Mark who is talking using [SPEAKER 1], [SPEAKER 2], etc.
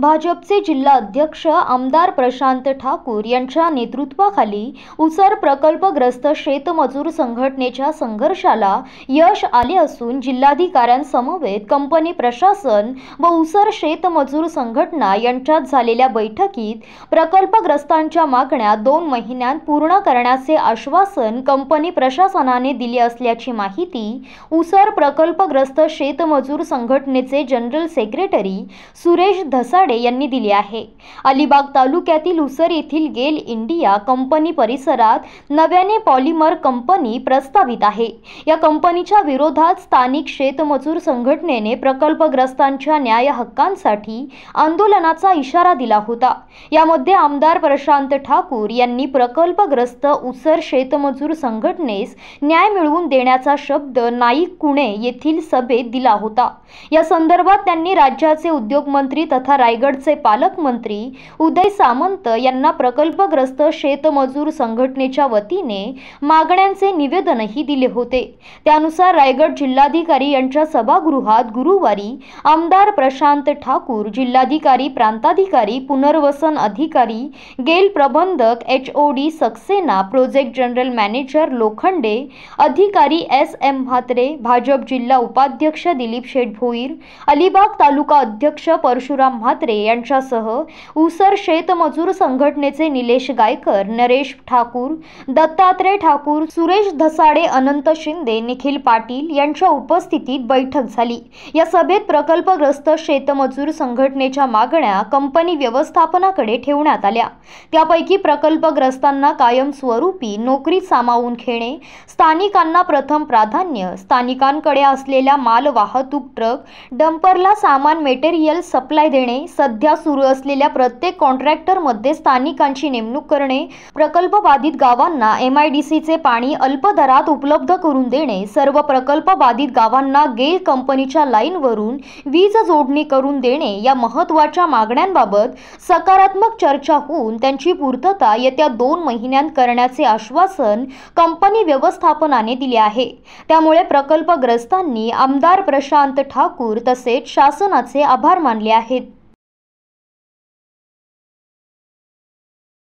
[SPEAKER 1] भाजपचे जिल्हा अध्यक्ष आमदार प्रशांत ठाकूर यांच्या नेतृत्वाखाली उसर प्रकल्पग्रस्त शेतमजूर संघटनेच्या संघर्षाला यश आले असून जिल्हाधिकाऱ्यांसमवेत कंपनी प्रशासन व उसर शेतमजूर संघटना यांच्यात झालेल्या बैठकीत प्रकल्पग्रस्तांच्या मागण्या दोन महिन्यात पूर्ण करण्याचे आश्वासन कंपनी प्रशासनाने दिले असल्याची माहिती उसर प्रकल्पग्रस्त शेतमजूर संघटनेचे जनरल सेक्रेटरी सुरेश धसाड गायकवाडे यांनी दिली आहे अलिबाग तालुक्यातील उसर येथील गेल इंडिया कंपनी परिसरात नव्याने पॉलिमर कंपनी प्रस्तावित आहे या कंपनीच्या विरोधात स्थानिक शेतमजूर संघटनेने प्रकल्पग्रस्तांच्या न्याय हक्कांसाठी आंदोलनाचा इशारा दिला होता यामध्ये आमदार प्रशांत ठाकूर यांनी प्रकल्पग्रस्त उसर शेतमजूर संघटनेस न्याय मिळवून देण्याचा शब्द नाईक कुणे येथील सभेत दिला होता या संदर्भात त्यांनी राज्याचे उद्योग मंत्री तथा राय रायगडचे पालकमंत्री उदय सामंत यांना प्रकल्पग्रस्त शेतमजूर संघटनेच्या वतीने मागण्यांचे निवेदनही दिले होते त्यानुसार रायगड जिल्हाधिकारी यांच्या सभागृहात गुरुवारी आमदार प्रशांत ठाकूर जिल्हाधिकारी प्रांताधिकारी पुनर्वसन अधिकारी गेल प्रबंधक H O D Saxena project general manager Lokhande अधिकारी एस एम म्हात्रे भाजप जिल्हा उपाध्यक्ष दिलीप शेठ भोईर अलिबाग तालुका अध्यक्ष परशुराम म्हात्रे ठाकरे यांच्यासह उसर शेतमजूर संघटनेचे निलेश गायकर नरेश ठाकूर दत्तात्रय ठाकूर सुरेश धसाडे अनंत शिंदे निखिल पाटील यांच्या उपस्थितीत बैठक झाली या सभेत प्रकल्पग्रस्त शेतमजूर संघटनेच्या मागण्या कंपनी व्यवस्थापनाकडे ठेवण्यात आल्या त्यापैकी प्रकल्पग्रस्तांना कायमस्वरूपी नोकरी सामावून घेणे स्थानिकांना प्रथम प्राधान्य स्थानिकांकडे असलेल्या माल वाहतूक ट्रक डंपरला सामान मेटेरियल सप्लाय देणे सध्या सुरू असलेल्या प्रत्येक कॉन्ट्रॅक्टरमध्ये स्थानिकांची नेमणूक करणे प्रकल्प बाधित गावांना एम आय डी सीचे पाणी अल्प दरात उपलब्ध करून देणे सर्व प्रकल्प बाधित गावांना गेल कंपनीच्या लाईनवरून वीज जोडणी करून देणे या महत्त्वाच्या मागण्यांबाबत सकारात्मक चर्चा होऊन त्यांची पूर्तता येत्या दोन महिन्यांत करण्याचे आश्वासन कंपनी व्यवस्थापनाने दिले आहे त्यामुळे प्रकल्पग्रस्तांनी आमदार प्रशांत ठाकूर तसेच शासनाचे आभार मानले आहेत